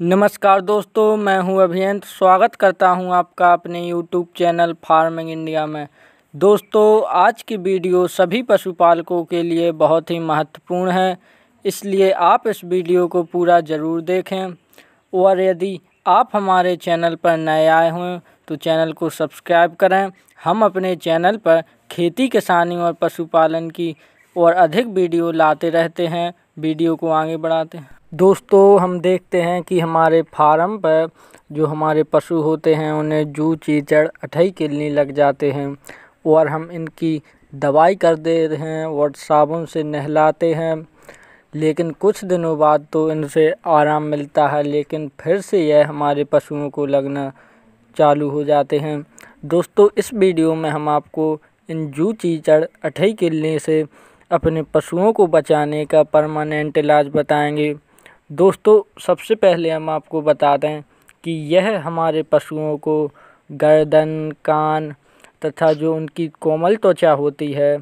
नमस्कार दोस्तों मैं हूं अभियंत स्वागत करता हूं आपका अपने यूट्यूब चैनल फार्मिंग इंडिया में दोस्तों आज की वीडियो सभी पशुपालकों के लिए बहुत ही महत्वपूर्ण है इसलिए आप इस वीडियो को पूरा ज़रूर देखें और यदि आप हमारे चैनल पर नए आए हों तो चैनल को सब्सक्राइब करें हम अपने चैनल पर खेती किसानी और पशुपालन की और अधिक वीडियो लाते रहते हैं वीडियो को आगे बढ़ाते हैं दोस्तों हम देखते हैं कि हमारे फार्म पर जो हमारे पशु होते हैं उन्हें जू चीचड़ अठई किलनी लग जाते हैं और हम इनकी दवाई कर देते हैं और साबुन से नहलाते हैं लेकिन कुछ दिनों बाद तो इनसे आराम मिलता है लेकिन फिर से यह हमारे पशुओं को लगना चालू हो जाते हैं दोस्तों इस वीडियो में हम आपको इन जू चीचड़ अठई किलने से अपने पशुओं को बचाने का परमानेंट इलाज बताएंगे दोस्तों सबसे पहले हम आपको बता दें कि यह हमारे पशुओं को गर्दन कान तथा जो उनकी कोमल त्वचा होती है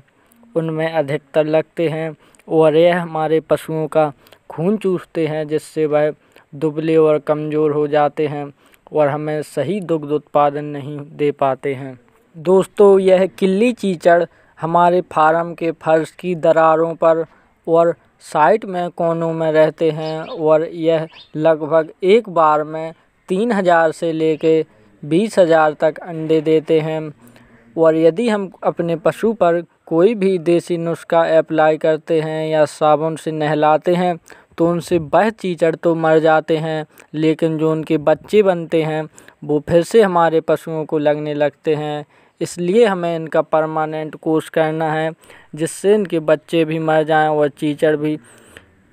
उनमें अधिकतर लगते हैं और यह हमारे पशुओं का खून चूसते हैं जिससे वह दुबले और कमज़ोर हो जाते हैं और हमें सही दुग्ध उत्पादन नहीं दे पाते हैं दोस्तों यह किल्ली चीचड़ हमारे फार्म के फर्श की दरारों पर और साइट में कोनों में रहते हैं और यह लगभग एक बार में तीन हज़ार से लेके बीस हज़ार तक अंडे देते हैं और यदि हम अपने पशु पर कोई भी देसी नुस्खा अप्लाई करते हैं या साबुन से नहलाते हैं तो उनसे वह चीचड़ तो मर जाते हैं लेकिन जो उनके बच्चे बनते हैं वो फिर से हमारे पशुओं को लगने लगते हैं इसलिए हमें इनका परमानेंट कोर्स करना है जिससे इनके बच्चे भी मर जाएं और टीचर भी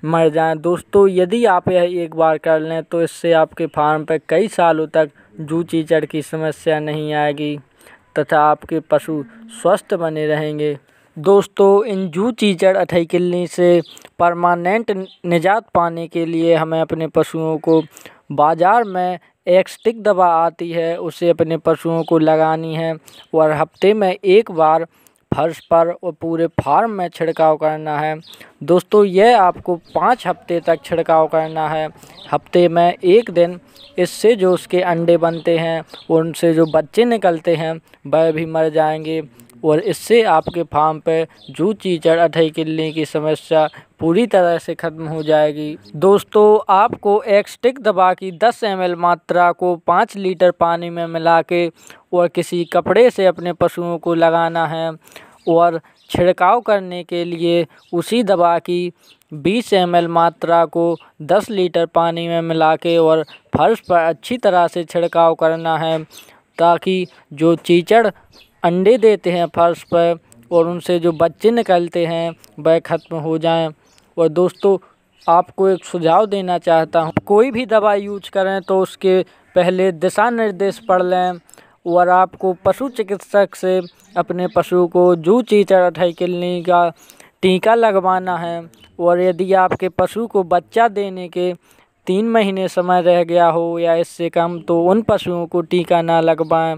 मर जाएं दोस्तों यदि आप यह एक बार कर लें तो इससे आपके फार्म पर कई सालों तक जू चीचर की समस्या नहीं आएगी तथा आपके पशु स्वस्थ बने रहेंगे दोस्तों इन जू चीचर अठई किल्ली से परमानेंट निजात पाने के लिए हमें अपने पशुओं को बाज़ार में एक स्टिक दवा आती है उसे अपने पशुओं को लगानी है और हफ्ते में एक बार फर्श पर और पूरे फार्म में छिड़काव करना है दोस्तों यह आपको पाँच हफ्ते तक छिड़काव करना है हफ्ते में एक दिन इससे जो उसके अंडे बनते हैं उनसे जो बच्चे निकलते हैं वह भी मर जाएंगे और इससे आपके फार्म पे जू चीचड़ अठई किलने की समस्या पूरी तरह से ख़त्म हो जाएगी दोस्तों आपको एक्सटिक दवा की 10 एम मात्रा को 5 लीटर पानी में मिला के और किसी कपड़े से अपने पशुओं को लगाना है और छिड़काव करने के लिए उसी दवा की 20 एम मात्रा को 10 लीटर पानी में मिला के और फर्श पर अच्छी तरह से छिड़काव करना है ताकि जो चीचड़ अंडे देते हैं फर्श पर और उनसे जो बच्चे निकलते हैं वह ख़त्म हो जाएं और दोस्तों आपको एक सुझाव देना चाहता हूँ कोई भी दवा यूज करें तो उसके पहले दिशा निर्देश पढ़ लें और आपको पशु चिकित्सक से अपने पशु को जू चीचड़ किलनी का टीका लगवाना है और यदि आपके पशु को बच्चा देने के तीन महीने समय रह गया हो या इससे कम तो उन पशुओं को टीका ना लगवाएं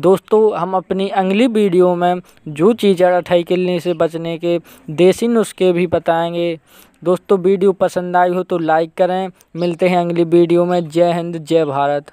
दोस्तों हम अपनी अगली वीडियो में जू अठाई किलने से बचने के देसी नुस्खे भी बताएंगे दोस्तों वीडियो पसंद आई हो तो लाइक करें मिलते हैं अगली वीडियो में जय हिंद जय भारत